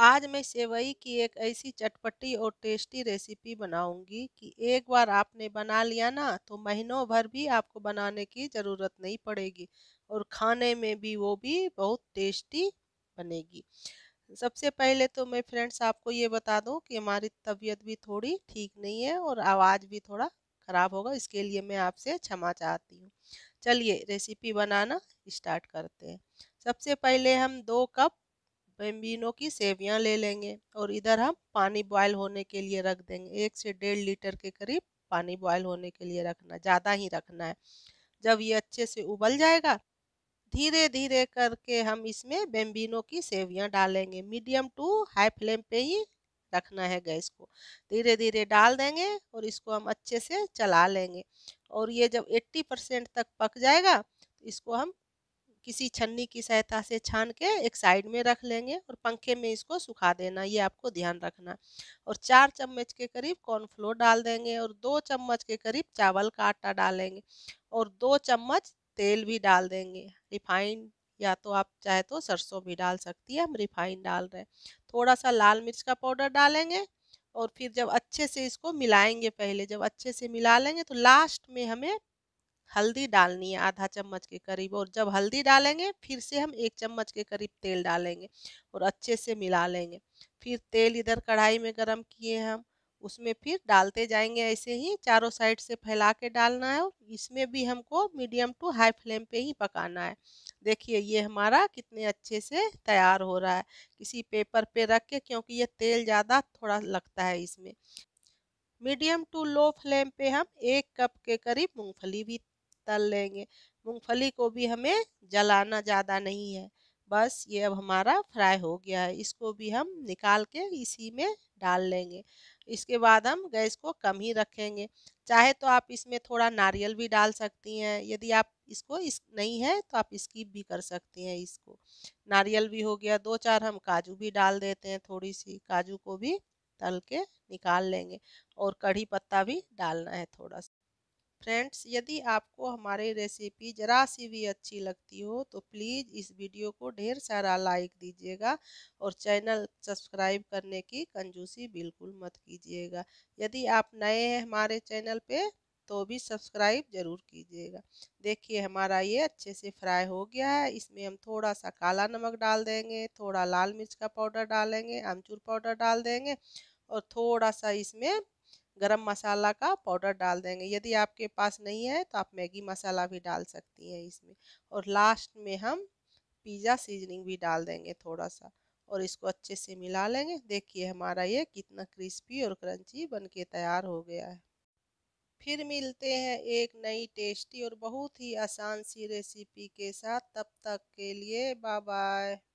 आज मैं सेवई की एक ऐसी चटपटी और टेस्टी रेसिपी बनाऊंगी कि एक बार आपने बना लिया ना तो महीनों भर भी आपको बनाने की ज़रूरत नहीं पड़ेगी और खाने में भी वो भी बहुत टेस्टी बनेगी सबसे पहले तो मैं फ्रेंड्स आपको ये बता दूं कि हमारी तबीयत भी थोड़ी ठीक नहीं है और आवाज़ भी थोड़ा ख़राब होगा इसके लिए मैं आपसे क्षमा चाहती हूँ चलिए रेसिपी बनाना स्टार्ट करते हैं सबसे पहले हम दो कप तो बेम्बिनो की सेवियाँ ले लेंगे और इधर हम पानी बॉयल होने के लिए रख देंगे एक से डेढ़ लीटर के करीब पानी बॉयल होने के लिए रखना ज़्यादा ही रखना है जब ये अच्छे से उबल जाएगा धीरे धीरे करके हम इसमें बेम्बिनों की सेवियाँ डालेंगे मीडियम टू हाई फ्लेम पे ही रखना है गैस को धीरे धीरे डाल देंगे और इसको हम अच्छे से चला लेंगे और ये जब 80 परसेंट तक पक जाएगा तो इसको हम किसी छन्नी की सहायता से छान के एक साइड में रख लेंगे और पंखे में इसको सुखा देना ये आपको ध्यान रखना और चार चम्मच के करीब कॉर्नफ्लोर डाल देंगे और दो चम्मच के करीब चावल का आटा डालेंगे और दो चम्मच तेल भी डाल देंगे रिफाइंड या तो आप चाहे तो सरसों भी डाल सकती है हम रिफाइंड डाल रहे हैं थोड़ा सा लाल मिर्च का पाउडर डालेंगे और फिर जब अच्छे से इसको मिलाएंगे पहले जब अच्छे से मिला लेंगे तो लास्ट में हमें हल्दी डालनी है आधा चम्मच के करीब और जब हल्दी डालेंगे फिर से हम एक चम्मच के करीब तेल डालेंगे और अच्छे से मिला लेंगे फिर तेल इधर कढ़ाई में गरम किए हम उसमें फिर डालते जाएंगे ऐसे ही चारों साइड से फैला के डालना है इसमें भी हमको मीडियम टू हाई फ्लेम पे ही पकाना है देखिए ये हमारा कितने अच्छे से तैयार हो रहा है किसी पेपर पे रख के क्योंकि ये तेल ज़्यादा थोड़ा लगता है इसमें मीडियम टू लो फ्लेम पे हम एक कप के करीब मूंगफली भी तल लेंगे मूंगफली को भी हमें जलाना ज़्यादा नहीं है बस ये अब हमारा फ्राई हो गया है इसको भी हम निकाल के इसी में डाल लेंगे इसके बाद हम गैस को कम ही रखेंगे चाहे तो आप इसमें थोड़ा नारियल भी डाल सकती हैं यदि आप इसको इस नहीं है तो आप स्किप भी कर सकती हैं इसको नारियल भी हो गया दो चार हम काजू भी डाल देते हैं थोड़ी सी काजू को भी तल के निकाल लेंगे और कढ़ी पत्ता भी डालना है थोड़ा फ्रेंड्स यदि आपको हमारी रेसिपी ज़रा सी भी अच्छी लगती हो तो प्लीज़ इस वीडियो को ढेर सारा लाइक दीजिएगा और चैनल सब्सक्राइब करने की कंजूसी बिल्कुल मत कीजिएगा यदि आप नए हैं हमारे चैनल पे तो भी सब्सक्राइब ज़रूर कीजिएगा देखिए हमारा ये अच्छे से फ्राई हो गया है इसमें हम थोड़ा सा काला नमक डाल देंगे थोड़ा लाल मिर्च का पाउडर डालेंगे आमचूर पाउडर डाल देंगे और थोड़ा सा इसमें गरम मसाला का पाउडर डाल देंगे यदि आपके पास नहीं है तो आप मैगी मसाला भी डाल सकती हैं इसमें और लास्ट में हम पिज़्ज़ा सीजनिंग भी डाल देंगे थोड़ा सा और इसको अच्छे से मिला लेंगे देखिए हमारा ये कितना क्रिस्पी और क्रंची बन के तैयार हो गया है फिर मिलते हैं एक नई टेस्टी और बहुत ही आसान सी रेसिपी के साथ तब तक के लिए बाय बाय